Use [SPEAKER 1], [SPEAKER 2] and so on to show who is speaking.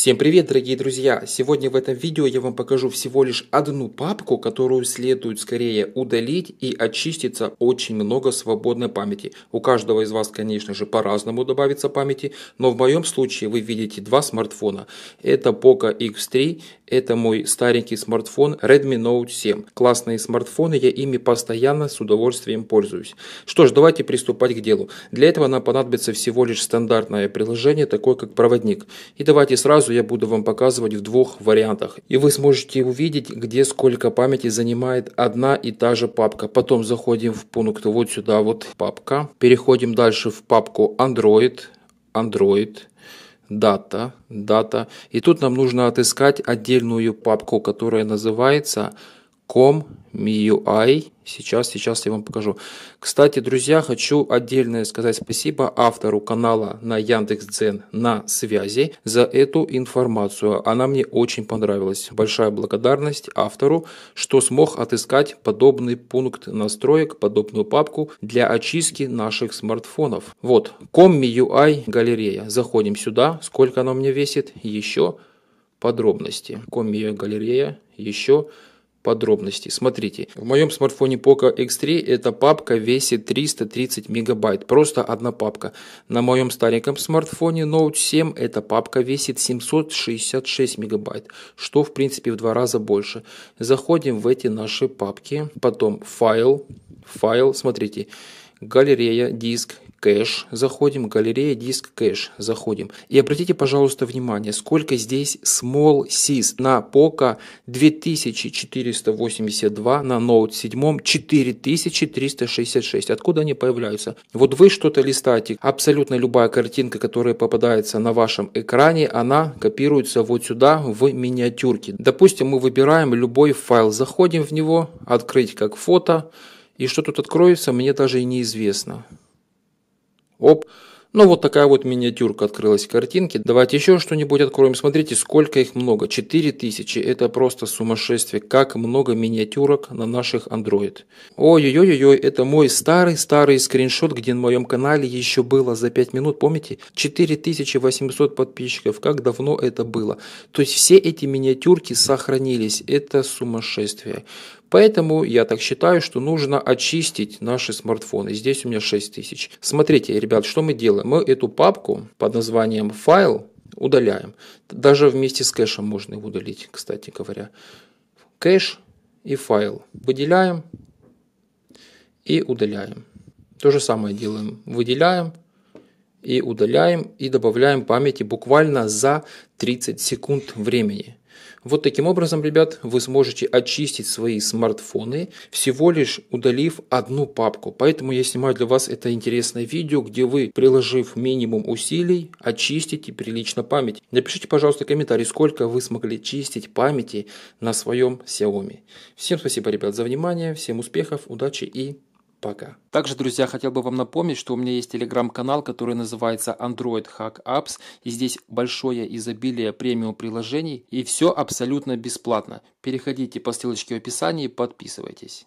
[SPEAKER 1] Всем привет, дорогие друзья! Сегодня в этом видео я вам покажу всего лишь одну папку, которую следует скорее удалить и очистится очень много свободной памяти. У каждого из вас, конечно же, по-разному добавится памяти, но в моем случае вы видите два смартфона. Это Poco X3 это мой старенький смартфон Redmi Note 7. Классные смартфоны, я ими постоянно с удовольствием пользуюсь. Что ж, давайте приступать к делу. Для этого нам понадобится всего лишь стандартное приложение, такое как проводник. И давайте сразу я буду вам показывать в двух вариантах. И вы сможете увидеть, где сколько памяти занимает одна и та же папка. Потом заходим в пункт вот сюда вот папка. Переходим дальше в папку Android. Android дата, дата. И тут нам нужно отыскать отдельную папку, которая называется Com MIUI. Сейчас, сейчас я вам покажу. Кстати, друзья, хочу отдельное сказать спасибо автору канала на яндекс Яндекс.Дзен на связи за эту информацию. Она мне очень понравилась. Большая благодарность автору, что смог отыскать подобный пункт настроек, подобную папку для очистки наших смартфонов. Вот, Com MIUI галерея. Заходим сюда. Сколько она мне весит? Еще подробности. Com MIUI галерея. Еще подробности подробностей. Смотрите, в моем смартфоне Poco X3 эта папка весит 330 мегабайт, просто одна папка. На моем стареньком смартфоне Note 7 эта папка весит 766 мегабайт, что в принципе в два раза больше. Заходим в эти наши папки, потом файл, файл, смотрите, галерея, диск, кэш, заходим, галерея, диск, кэш, заходим. И обратите, пожалуйста, внимание, сколько здесь small sys на пока 2482, на Note 7 4366. Откуда они появляются? Вот вы что-то листаете, абсолютно любая картинка, которая попадается на вашем экране, она копируется вот сюда в миниатюрке. Допустим, мы выбираем любой файл, заходим в него, открыть как фото, и что тут откроется, мне даже и неизвестно. Оп. Ну вот такая вот миниатюрка открылась в картинке. Давайте еще что-нибудь откроем. Смотрите, сколько их много. 4000. Это просто сумасшествие. Как много миниатюрок на наших Android. Ой-ой-ой-ой, это мой старый-старый скриншот, где на моем канале еще было за 5 минут. Помните? 4800 подписчиков. Как давно это было. То есть все эти миниатюрки сохранились. Это сумасшествие. Поэтому я так считаю, что нужно очистить наши смартфоны. Здесь у меня 6000. Смотрите, ребят, что мы делаем? Мы эту папку под названием «Файл» удаляем. Даже вместе с кэшем можно его удалить, кстати говоря. Кэш и файл. Выделяем и удаляем. То же самое делаем. Выделяем и удаляем и добавляем памяти буквально за 30 секунд времени. Вот таким образом, ребят, вы сможете очистить свои смартфоны, всего лишь удалив одну папку. Поэтому я снимаю для вас это интересное видео, где вы, приложив минимум усилий, очистите прилично память. Напишите, пожалуйста, комментарий, сколько вы смогли чистить памяти на своем Xiaomi. Всем спасибо, ребят, за внимание, всем успехов, удачи и Пока. Также, друзья, хотел бы вам напомнить, что у меня есть телеграм-канал, который называется Android Hack Apps. И здесь большое изобилие премиум приложений. И все абсолютно бесплатно. Переходите по ссылочке в описании и подписывайтесь.